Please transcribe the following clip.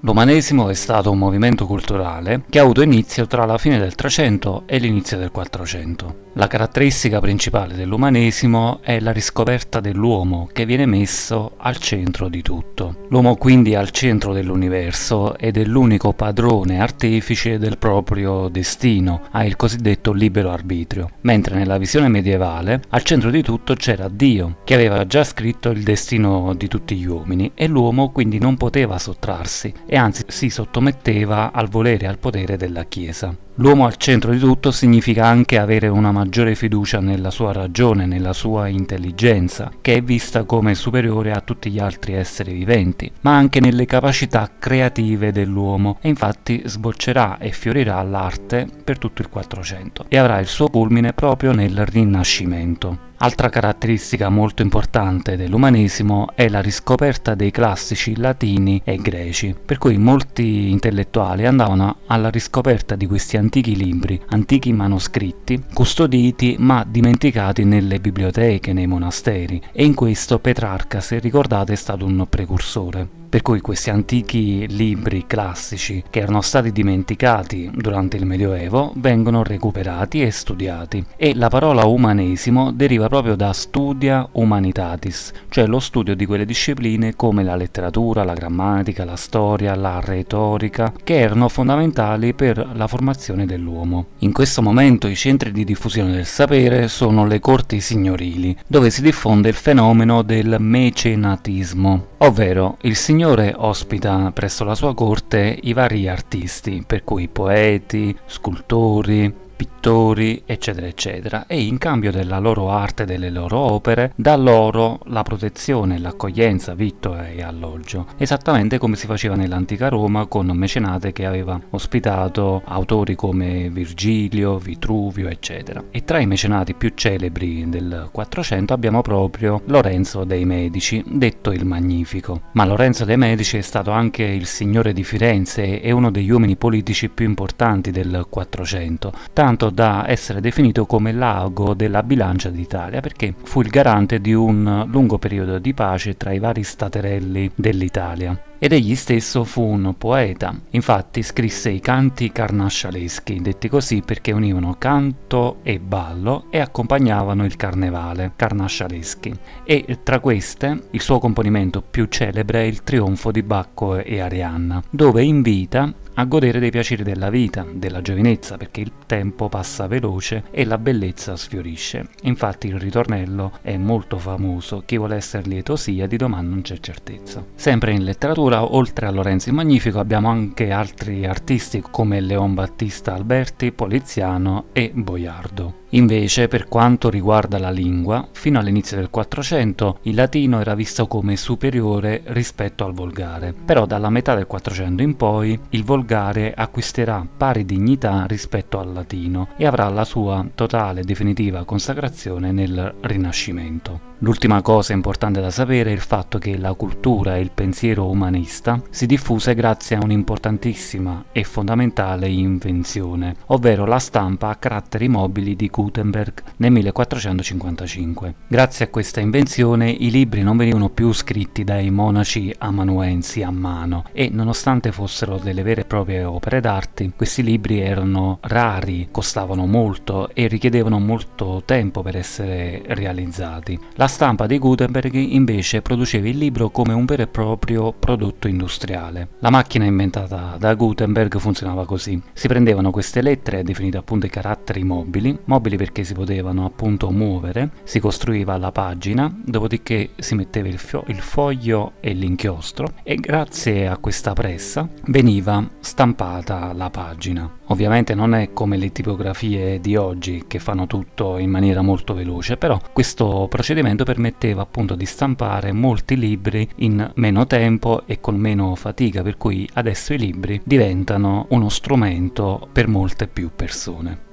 L'umanesimo è stato un movimento culturale che ha avuto inizio tra la fine del 300 e l'inizio del 400. La caratteristica principale dell'umanesimo è la riscoperta dell'uomo che viene messo al centro di tutto. L'uomo quindi è al centro dell'universo ed è l'unico padrone artefice del proprio destino, ha il cosiddetto libero arbitrio, mentre nella visione medievale al centro di tutto c'era Dio, che aveva già scritto il destino di tutti gli uomini e l'uomo quindi non poteva sottrarsi e anzi si sottometteva al volere e al potere della Chiesa. L'uomo al centro di tutto significa anche avere una maggiore maggiore fiducia nella sua ragione, nella sua intelligenza, che è vista come superiore a tutti gli altri esseri viventi, ma anche nelle capacità creative dell'uomo e infatti sboccerà e fiorirà l'arte per tutto il Quattrocento e avrà il suo culmine proprio nel Rinascimento. Altra caratteristica molto importante dell'umanesimo è la riscoperta dei classici latini e greci, per cui molti intellettuali andavano alla riscoperta di questi antichi libri, antichi manoscritti, custoditi ma dimenticati nelle biblioteche, nei monasteri, e in questo Petrarca, se ricordate, è stato un precursore. Per cui questi antichi libri classici che erano stati dimenticati durante il Medioevo vengono recuperati e studiati e la parola umanesimo deriva proprio da studia humanitatis, cioè lo studio di quelle discipline come la letteratura, la grammatica, la storia, la retorica, che erano fondamentali per la formazione dell'uomo. In questo momento i centri di diffusione del sapere sono le corti signorili, dove si diffonde il fenomeno del mecenatismo, ovvero il signor Signore ospita presso la sua corte i vari artisti, per cui poeti, scultori, pittori, eccetera, eccetera, e in cambio della loro arte e delle loro opere dà loro la protezione, l'accoglienza, vitto e alloggio, esattamente come si faceva nell'antica Roma con mecenate che aveva ospitato autori come Virgilio, Vitruvio, eccetera. E tra i mecenati più celebri del 400 abbiamo proprio Lorenzo dei Medici, detto il Magnifico. Ma Lorenzo dei Medici è stato anche il signore di Firenze e uno degli uomini politici più importanti del 400, tanto da essere definito come l'ago della bilancia d'Italia perché fu il garante di un lungo periodo di pace tra i vari staterelli dell'Italia ed egli stesso fu un poeta. Infatti scrisse i canti carnascialeschi, detti così perché univano canto e ballo e accompagnavano il carnevale, carnascialeschi. E tra queste il suo componimento più celebre è il Trionfo di Bacco e Arianna, dove invita a godere dei piaceri della vita, della giovinezza, perché il tempo passa veloce e la bellezza sfiorisce. Infatti il ritornello è molto famoso, chi vuole essere lieto sia, di domani non c'è certezza. Sempre in letteratura, oltre a Lorenzo il Magnifico, abbiamo anche altri artisti come Leon Battista Alberti, Poliziano e Boiardo. Invece, per quanto riguarda la lingua, fino all'inizio del 400 il latino era visto come superiore rispetto al volgare, però dalla metà del 400 in poi il volgare acquisterà pari dignità rispetto al latino e avrà la sua totale e definitiva consacrazione nel Rinascimento. L'ultima cosa importante da sapere è il fatto che la cultura e il pensiero umanista si diffuse grazie a un'importantissima e fondamentale invenzione, ovvero la stampa a caratteri mobili di Gutenberg nel 1455. Grazie a questa invenzione i libri non venivano più scritti dai monaci amanuensi a mano e nonostante fossero delle vere e proprie opere d'arte, questi libri erano rari, costavano molto e richiedevano molto tempo per essere realizzati. La la stampa di Gutenberg invece produceva il libro come un vero e proprio prodotto industriale. La macchina inventata da Gutenberg funzionava così. Si prendevano queste lettere, definite appunto i caratteri mobili, mobili perché si potevano appunto muovere, si costruiva la pagina, dopodiché si metteva il, il foglio e l'inchiostro e grazie a questa pressa veniva stampata la pagina. Ovviamente non è come le tipografie di oggi che fanno tutto in maniera molto veloce, però questo procedimento permetteva appunto di stampare molti libri in meno tempo e con meno fatica, per cui adesso i libri diventano uno strumento per molte più persone.